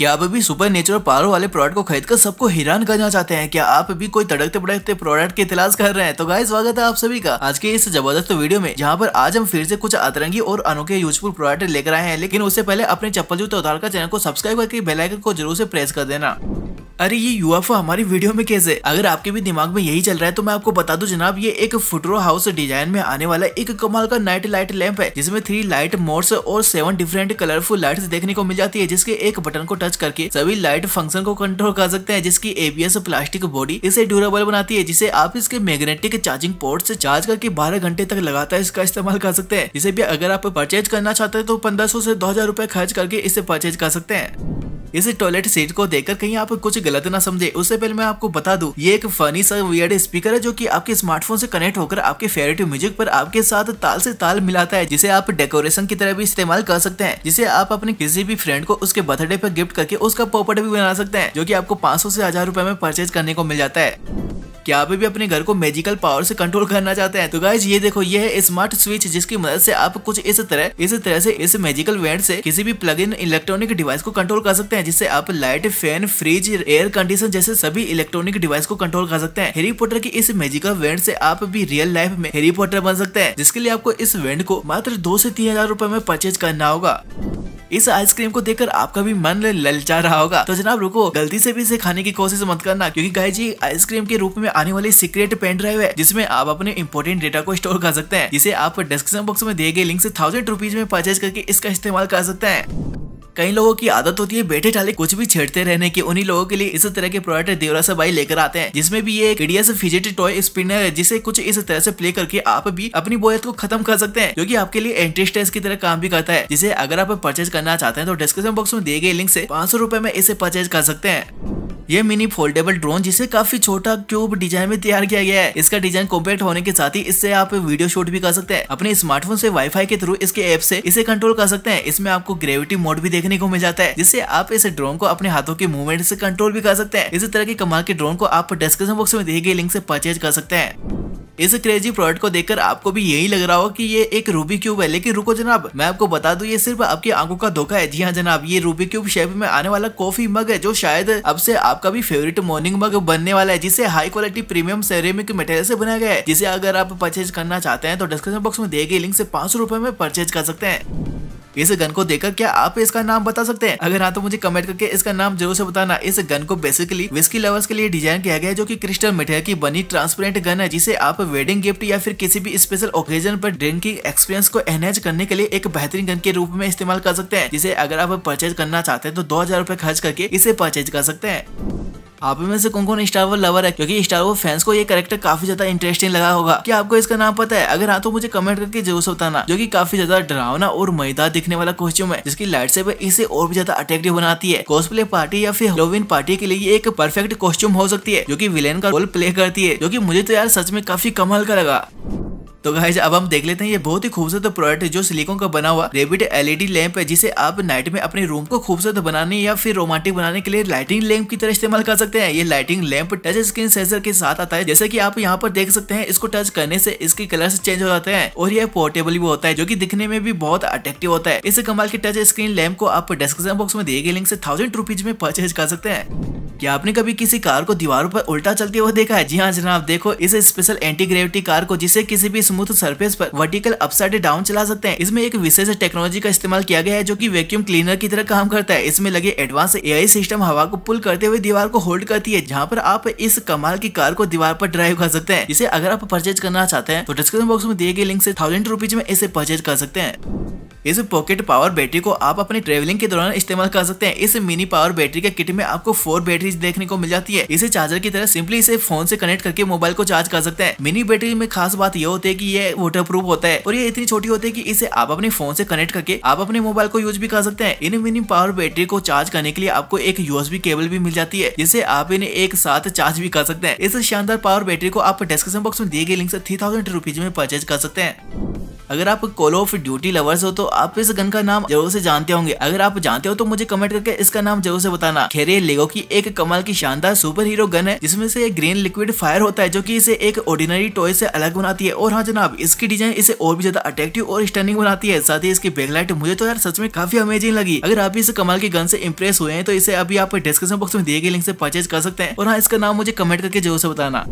क्या आप अभी सुपर नेचुरल पावर वाले प्रोडक्ट को खरीद कर सबको हैरान करना चाहते हैं क्या आप अभी कोई तड़कते भड़कते प्रोडक्ट के इतलाज कर रहे हैं तो गाय स्वागत है आप सभी का आज के इस जबरदस्त वीडियो में जहाँ पर आज हम फिर से कुछ अतरंगी और अनोखे यूजफुल प्रोडक्ट लेकर आए हैं लेकिन उससे पहले अपने चप्पल जूते उतार कर चैनल को सब्सक्राइब करके बेलाइकन को जरूर से प्रेस कर देना अरे ये यूएफओ हमारी वीडियो में कैसे अगर आपके भी दिमाग में यही चल रहा है तो मैं आपको बता दूं जनाब ये एक फुटरो हाउस डिजाइन में आने वाला एक कमाल का नाइट लाइट लैंप है जिसमें थ्री लाइट मोड्स और सेवन डिफरेंट कलरफुल लाइट्स देखने को मिल जाती है जिसके एक बटन को टच सर्च करके सभी लाइट फंक्शन को कंट्रोल कर सकते हैं जिसकी एबीएस प्लास्टिक बॉडी इसे ड्यूरेबल बनाती है जिसे आप इसके मैग्नेटिक चार्जिंग पोर्ट से चार्ज करके बारह घंटे तक लगातार इसका इस्तेमाल कर सकते हैं जिसे भी अगर आप परचेज करना चाहते हैं तो पंद्रह से दो हजार खर्च करके इसे परचेज कर सकते हैं इस टॉयलेट सीट को देखकर कहीं आप कुछ गलत ना समझे उससे पहले मैं आपको बता दूं ये एक फनी सा वियर्ड स्पीकर है जो कि आपके स्मार्टफोन से कनेक्ट होकर आपके फेवरेट म्यूजिक पर आपके साथ ताल से ताल मिलाता है जिसे आप डेकोरेशन की तरह भी इस्तेमाल कर सकते हैं जिसे आप अपने किसी भी फ्रेंड को उसके बर्थडे पर गिफ्ट करके उसका पॉपट भी बना सकते हैं जो की आपको पाँच से हजार रूपए में परचेज करने को मिल जाता है क्या आप भी अपने घर को मैजिकल पावर से कंट्रोल करना चाहते हैं तो गाइज ये देखो ये है स्मार्ट स्विच जिसकी मदद से आप कुछ इस तरह इस तरह से इस मैजिकल वेंट से किसी भी प्लग इन इलेक्ट्रॉनिक डिवाइस को कंट्रोल कर सकते हैं जिससे आप light fan fridge air condition जैसे सभी इलेक्ट्रॉनिक डिवाइस को कंट्रोल कर सकते हैं हेरी पोटर की इस मैजिकल वेंट से आप भी रियल लाइफ में हेरी पोटर बन सकते हैं जिसके लिए आपको इस वेंट को मात्र दो से तीन हजार रूपए में परचेज करना होगा इस आइसक्रीम को देखकर आपका भी मन ललचा रहा होगा तो जनाब रुको गलती से भी इसे खाने की कोशिश मत करना क्योंकि गाय जी आइसक्रीम के रूप में आने वाली सीक्रेट पेन ड्राइव है जिसमें आप अपने इंपोर्टेंट डेटा को स्टोर कर सकते हैं जिसे आप डिस्क्रिप्शन बॉक्स में दिए गए लिंक से थाउजेंड रुपीज में परचेज करके इसका इस्तेमाल कर सकते हैं कई लोगों की आदत होती है बेटे टाले कुछ भी छेड़ते रहने की उन्हीं लोगों के लिए इस तरह के प्रोडक्ट देवरा से भाई लेकर आते हैं जिसमें भी ये एक फिजिटी टॉय स्पिनर है जिसे कुछ इस तरह से प्ले करके आप भी अपनी बोयत को खत्म कर सकते हैं जो आपके लिए एंट्री स्टेस की तरह काम भी करता है जिसे अगर आप परचेज करना चाहते हैं तो डिस्क्रिप्शन बॉक्स में दिए गए लिंक से पाँच सौ में इसे परचेज कर सकते हैं ये मिनी फोल्डेबल ड्रोन जिसे काफी छोटा क्यूब डिजाइन में तैयार किया गया है इसका डिजाइन कॉम्पैक्ट होने के साथ ही इससे आप वीडियो शूट भी कर सकते हैं अपने स्मार्टफोन से वाईफाई के थ्रू इसके ऐप से इसे कंट्रोल कर सकते हैं इसमें आपको ग्रेविटी मोड भी देखने देखने को मिल जाता है जिससे आप इस ड्रोन को अपने हाथों के मूवमेंट से कंट्रोल भी कर सकते हैं इसी तरह के कमाल के ड्रोन को आप डिस्क्रिप्शन बॉक्स में दिए गए लिंक से परचेज कर सकते हैं इस क्रेजी प्रोडक्ट को देखकर आपको भी यही लग रहा हो कि ये एक रूबी क्यूब है लेकिन रुको जनाब मैं आपको बता दूं ये सिर्फ आपकी आंखों का धोखा है जी हाँ जनाब ये रूबी क्यूब शेप में आने वाला कॉफी मग है जो शायद अब से आपका भी फेवरेट मॉर्निंग मग बनने वाला है जिसे high quality premium ceramic material से बनाया गया है जिसे अगर आप परचेज करना चाहते हैं तो डिस्क्रिप्शन बॉक्स में दिए गए लिंक से पांच में परचेज कर सकते हैं इस गन को देखकर क्या आप इसका नाम बता सकते हैं अगर हाँ तो मुझे कमेंट करके इसका नाम जरूर से बताना इस गन को बेसिकली विस्की लवर्स के लिए डिजाइन किया गया है जो कि क्रिस्टल मिठाई की बनी ट्रांसपेरेंट गन है जिसे आप वेडिंग गिफ्ट या फिर किसी भी स्पेशल ओकेजन पर ड्रिंकिंग एक्सपीरियंस को एनहेंस करने के लिए एक बेहतरीन गन के रूप में इस्तेमाल कर सकते हैं जिसे अगर आप परचेज करना चाहते हैं तो दो हजार खर्च करके इसे परचेज कर सकते हैं आप में से कौन कौन स्टार वो लवर है क्योंकि स्टार वो फैंस को ये कैरेक्टर काफी ज्यादा इंटरेस्टिंग लगा होगा क्या आपको इसका नाम पता है अगर हाँ तो मुझे कमेंट करके जरूर बताना जो की काफी ज्यादा डरावना और मैदा दिखने वाला कॉस्ट्यूम है जिसकी लाइट से इसे और भी ज्यादा अट्रेक्टिव बनाती है कॉस्प्ले पार्टी या फिर हेलोविन पार्टी के लिए एक परफेक्ट कॉस्ट्यूम हो सकती है जो की विलेन का रोल प्ले करती है जो की मुझे तो यार सच में काफी कमल का लगा तो गाइज अब हम देख लेते हैं ये बहुत ही खूबसूरत प्रोडक्ट है जो सिलिकॉन का बना हुआ रेबिट एलईडी लैंप है जिसे आप नाइट में अपने रूम को खूबसूरत बनाने या फिर रोमांटिक बनाने के लिए लाइटिंग लैंप की तरह इस्तेमाल कर सकते हैं ये lighting lamp touch screen sensor के साथ आता है जैसे की आप यहाँ पर देख सकते हैं इसको टच करने से इसके कलर चेंज हो जाते हैं और यह पोर्टेबल भी होता है जो की दिखने में भी बहुत अट्रेक्टिव होता है इस कमाल के टच स्क्रीन लैम्प को आप डिस्क्रिप्शन बॉक्स में दिए गए लिंक से थाउजेंड रुपीज में परचेज कर सकते हैं क्या आपने कभी किसी कार को दीवारों पर उल्टा चलते हुए देखा है जी हाँ जनाब देखो इस स्पेशल एंटी ग्रेविटी कार को जिसे किसी भी स्मूथ सर्फेस पर वर्टिकल अपसाइड डाउन चला सकते हैं इसमें एक विशेष टेक्नोलॉजी का इस्तेमाल किया गया है जो की वैक्यूम क्लीनर की तरह काम करता है इसमें लगे एडवांस ए सिस्टम हवा को पुल करते हुए दीवार को होल्ड करती है जहाँ पर आप इस कमाल की कार को दीवार पर ड्राइव कर सकते हैं इसे अगर आप परचेज करना चाहते हैं तो डिस्क्रिप्शन बॉक्स में दिए गए लिंक ऐसी थाउजेंड रुपीज में इसे परचेज कर सकते हैं इस पॉकेट पावर बैटरी को आप अपने ट्रेवलिंग के दौरान इस्तेमाल कर सकते हैं इस मिनी पावर बैटरी के किट में आपको फोर बैटरी देखने को मिल जाती है इसे चार्जर की तरह सिंपली इसे फोन से कनेक्ट करके मोबाइल को चार्ज कर सकते हैं मिनी बैटरी में खास बात यह होती है की ये वाटर प्रूफ होता है और ये इतनी छोटी होती है की इसे आप अपने फोन से कनेक्ट करके आप अपने मोबाइल को यूज भी कर सकते हैं इन मिनी पावर बैटरी को चार्ज करने के लिए आपको एक यूएसबी केबल भी मिल जाती है जिसे आप इन्हें एक साथ चार्ज भी कर सकते हैं इस शानदार पावर बैटरी को आप डिस्क्रिप्शन बॉक्स में दिए गए लिंक से थ्री थाउजेंड रुपीज में परचेज कर सकते हैं अगर आप कॉल ऑफ ड्यूटी लवर्स हो तो आप इस गन का नाम जरूर से जानते होंगे अगर आप जानते हो तो मुझे कमेंट करके इसका नाम जरूर से बताना खेरे लेगो की एक कमाल की शानदार सुपर हीरो गन है जिसमें से ग्रीन लिक्विड फायर होता है जो की इसे एक ऑर्डिनरी टॉय से अलग बनाती है और हाँ जनाब इसकी डिजाइन इसे और भी ज्यादा अट्रेक्टिव और स्टनिंग बनाती है साथ ही इसकी बैकलाइट मुझे तो यार सच में काफी अमेजिंग लगी अगर आप इस कमाल की गन से इम्प्रेस हुए हैं तो इसे अभी आप डिस्क्रिप्शन बॉक्स में दिए गए लिंक से परचेज कर सकते हैं और हाँ इसका नाम मुझे कमेंट करके जरूर से बताना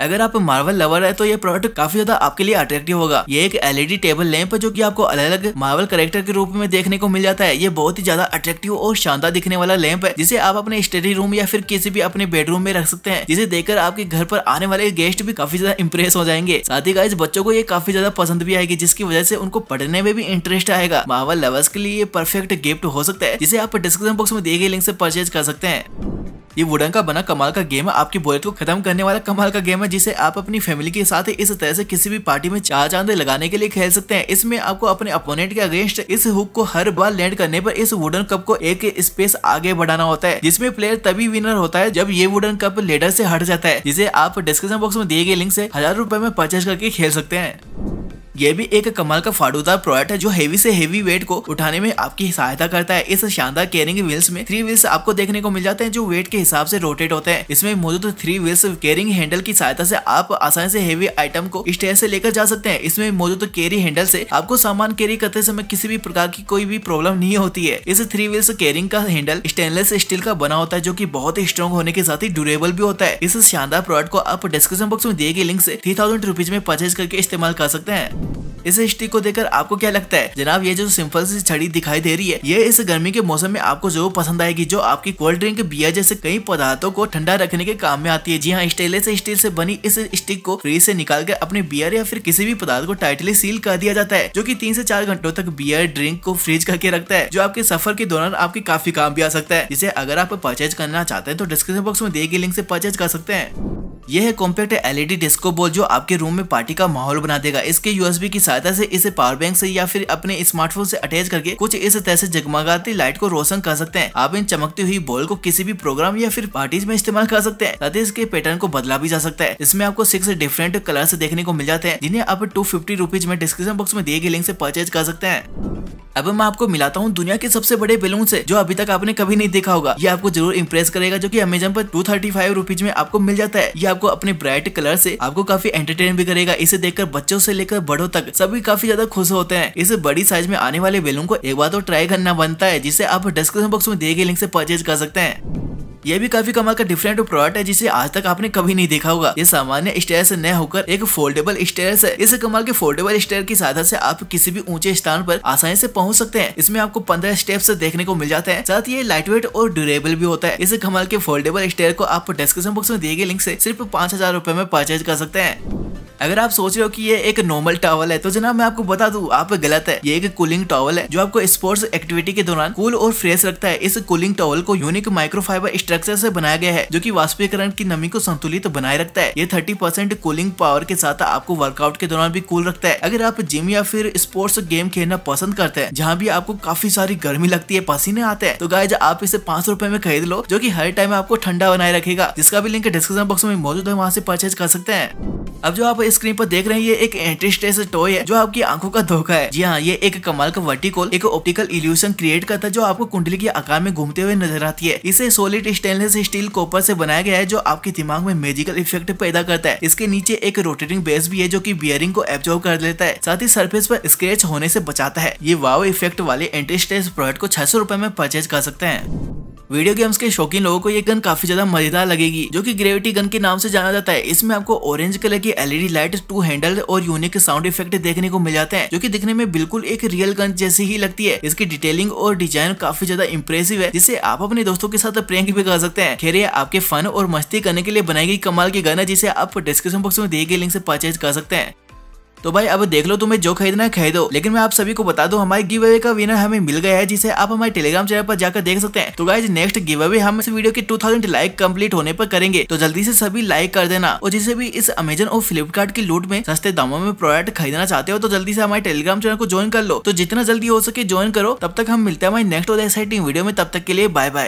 अगर आप मार्वल लवर है तो ये प्रोडक्ट काफी ज्यादा आपके लिए अट्रैक्टिव होगा ये एक एलईडी टेबल लैंप है जो की आपको अलग अलग मार्वल करेक्टर के रूप में देखने को मिल जाता है ये बहुत ही ज्यादा अट्रैक्टिव और शानदार दिखने वाला लैंप है जिसे आप अपने स्टडी रूम या फिर किसी भी अपने बेडरूम में रख सकते हैं जिसे देखकर आपके घर पर आने वाले गेस्ट भी काफी ज्यादा इम्प्रेस हो जाएंगे साथ ही गाइज बच्चों को ये काफी ज्यादा पसंद भी आएगी जिसकी वजह से उनको पढ़ने में भी इंटरेस्ट आएगा मार्वल लवर्स के लिए परफेक्ट गिफ्ट हो सकता है जिसे आप डिस्क्रिप्शन बॉक्स में दिए गए लिंक से परचेज कर सकते हैं ये वुडन का बना कमाल का गेम है आपकी बोरियत को खत्म करने वाला कमाल का गेम है जिसे आप अपनी फैमिली के साथ इस तरह से किसी भी पार्टी में चार चांदे लगाने के लिए खेल सकते हैं इसमें आपको अपने अपोनेंट के अगेंस्ट इस हुक को हर बार लैंड करने पर इस वुडन कप को एक स्पेस आगे बढ़ाना होता है जिसमें प्लेयर तभी विनर होता है जब ये वुडन कप लेडर से हट जाता है जिसे आप डिस्क्रिप्शन बॉक्स में दिए गए लिंक से हजार रुपए में परचेज करके खेल सकते हैं ये भी एक कमाल का फाड़ूदार प्रोडक्ट है जो हेवी से हेवी वेट को उठाने में आपकी सहायता करता है इस शानदार केयरिंग व्हील्स में थ्री व्हील्स आपको देखने को मिल जाते हैं जो वेट के हिसाब से रोटेट होते हैं इसमें मौजूद थ्री व्हील्स केयरिंग हैंडल की सहायता से आप आसानी से हेवी आइटम को स्टेयर से लेकर जा सकते हैं इसमें मौजूद कैरी हैंडल से आपको सामान कैरी करते समय किसी भी प्रकार की कोई भी प्रॉब्लम नहीं होती है इस थ्री व्हील्स कैरिंग का हैंडल स्टेनलेस स्टील का बना होता है जो की बहुत ही स्ट्रॉन्ग होने के साथ ही ड्यूरेबल भी होता है इस शानदार प्रोडक्ट को आप डिस्क्रिप्शन बॉक्स में दिए गए लिंक से थ्री थाउजेंड रुपीज में परचेज करके इस्तेमाल कर सकते हैं इस हिस्ट्री को देखकर आपको क्या लगता है जनाब ये जो सिंपल सी छड़ी दिखाई दे रही है ये इस गर्मी के मौसम में आपको जरूर पसंद आएगी जो आपकी कोल्ड ड्रिंक बियर जैसे कई पदार्थों को ठंडा रखने के काम में आती है जी हाँ स्टेनलेस स्टील से बनी इस स्टिक को फ्रीज से निकाल कर अपने बियर या फिर किसी भी पदार्थ को टाइटली सील कर दिया जाता है जो की तीन ऐसी चार घंटों तक बियर ड्रिंक को फ्रीज करके रखता है जो आपके सफर के दौरान आपके काफी काम भी आ सकता है जिसे अगर आप परचेज करना चाहते हैं तो डिस्क्रिप्शन बॉक्स में दिए गए लिंक ऐसी परचेज कर सकते हैं यह है कॉम्पैक्ट एलईडी डिस्को बॉल जो आपके रूम में पार्टी का माहौल बना देगा इसके यूएसबी की सहायता से इसे पावर बैंक से या फिर अपने स्मार्टफोन से अटैच करके कुछ इस तरह से जगमगाती लाइट को रोशन कर सकते हैं आप इन चमकती हुई बॉल को किसी भी प्रोग्राम या फिर पार्टीज में इस्तेमाल कर सकते हैं साथ ही इसके पैटर्न को बदला भी जा सकता है इसमें आपको सिक्स डिफरेंट कलर देखने को मिल जाते हैं जिन्हें आप टू फिफ्टी में डिस्क्रिप्शन बॉक्स में दिए गए लिंक ऐसी परचेज कर सकते हैं अब मैं आपको मिलाता हूँ दुनिया के सबसे बड़े बेलून से जो अभी तक आपने कभी नहीं देखा होगा ये आपको जरूर इम्प्रेस करेगा जो कि अमेजन पर टू थर्टी फाइव रुपीज में आपको मिल जाता है ये आपको अपने ब्राइट कलर से आपको काफी एंटरटेन भी करेगा इसे देखकर बच्चों से लेकर बड़ों तक सभी काफी ज्यादा खुश होते हैं इस बड़ी साइज में आने वाले बेलून को एक बार तो ट्राई करना बनता है जिसे आप डिस्क्रिप्शन बॉक्स में दिए गए लिंक से परचेज कर सकते हैं ये भी काफी कमाल का डिफरेंट प्रोडक्ट है जिसे आज तक आपने कभी नहीं देखा होगा ये सामान्य स्टेयर से न होकर एक फोल्डेबल स्टेयर है इस कमाल के फोल्डेबल स्टेयर की सहायता से आप किसी भी ऊंचे स्थान पर आसानी से पहुंच सकते हैं इसमें आपको पंद्रह स्टेप देखने को मिल जाते हैं साथ ये लाइट वेट और ड्यूरेबल भी होता है इस कमाल के फोल्डेबल स्टेयर को आप डिस्क्रिप्शन बॉक्स में दिए गए लिंक से सिर्फ पांच हजार रुपए में परचेज कर सकते हैं अगर आप सोच रहे हो कि ये एक नॉर्मल टॉवल है तो जनाब मैं आपको बता दूं आप गलत है ये एक कूलिंग टॉवल है जो आपको स्पोर्ट्स एक्टिविटी के दौरान कूल और फ्रेश रखता है इस कूलिंग टॉवल को यूनिक माइक्रोफाइबर स्ट्रक्चर से बनाया गया है जो कि वाष्पीकरण की नमी को संतुलित तो बनाए रखता है ये थर्टी परसेंट कूलिंग पावर के साथ आपको वर्कआउट के दौरान भी कूल रखता है अगर आप जिम या फिर स्पोर्ट्स गेम खेलना पसंद करते हैं जहाँ भी आपको काफी सारी गर्मी लगती है पसीने आते हैं तो गाय आप इसे पांच रुपए में खरीद लो जो की हर टाइम आपको ठंडा बनाए रखेगा जिसका भी लिंक डिस्क्रिप्शन बॉक्स में मौजूद है वहाँ से परचेज कर सकते हैं अब जो आप स्क्रीन पर देख रहे हैं ये एक एंटीस्ट्रेस टॉय है जो आपकी आंखों का धोखा है जी हाँ ये एक कमाल का वर्टिकल एक ऑप्टिकल इल्यूशन क्रिएट करता है जो आपको कुंडली के आकार में घूमते हुए नजर आती है इसे सोलिड स्टेनलेस स्टील कॉपर से बनाया गया है जो आपके दिमाग में मेजिकल इफेक्ट पैदा करता है इसके नीचे एक रोटेटिंग बेस भी है जो की बियरिंग को एब्जॉर्व कर लेता है साथ ही सर्फेस पर स्क्रेच होने से बचाता है ये वाव इफेक्ट वाले स्ट्रेस प्रोडक्ट को छह सौ में परचेज कर सकते हैं वीडियो गेम्स के शौकीन लोगों को ये गन काफी ज्यादा मजेदार लगेगी जो की ग्रेविटी गन के नाम से जाना जाता है इसमें आपको ऑरेंज कलर की एलईडी लाइट टू हैंडल और यूनिक साउंड इफेक्ट देखने को मिल जाते हैं जो की दिखने में बिल्कुल एक रियल गन जैसी ही लगती है इसकी डिटेलिंग और डिजाइन काफी ज्यादा इम्प्रेसिव है जिसे आप अपने दोस्तों के साथ प्रैंक भी कर सकते हैं खेरे आपके फन और मस्ती करने के लिए बनाई गई कमाल की गन है जिसे आप डिस्क्रिप्शन बॉक्स में दिए गए लिंक से परचेज कर सकते हैं तो भाई अब देख लो तुम्हें जो खरीदना है खरीदो लेकिन मैं आप सभी को बता दू हमारे गिव अवे का विनर हमें मिल गया है जिसे आप हमारे टेलीग्राम चैनल पर जाकर देख सकते हैं तो गाइज नेक्स्ट गिव अवे हम इस वीडियो के 2000 लाइक कंप्लीट होने पर करेंगे तो जल्दी से सभी लाइक कर देना और जिसे भी इस अमेजन और फ्लिपकार्ट की लूट में सस्ते दामों में प्रोडक्ट खरीदना चाहते हो तो जल्दी से हमारे टेलीग्राम चैनल को ज्वाइन कर लो तो जितना जल्दी हो सके ज्वाइन करो तब तक हम मिलते हैं हमारे नेक्स्ट और एक्साइटिंग वीडियो में तब तक के लिए बाय बाय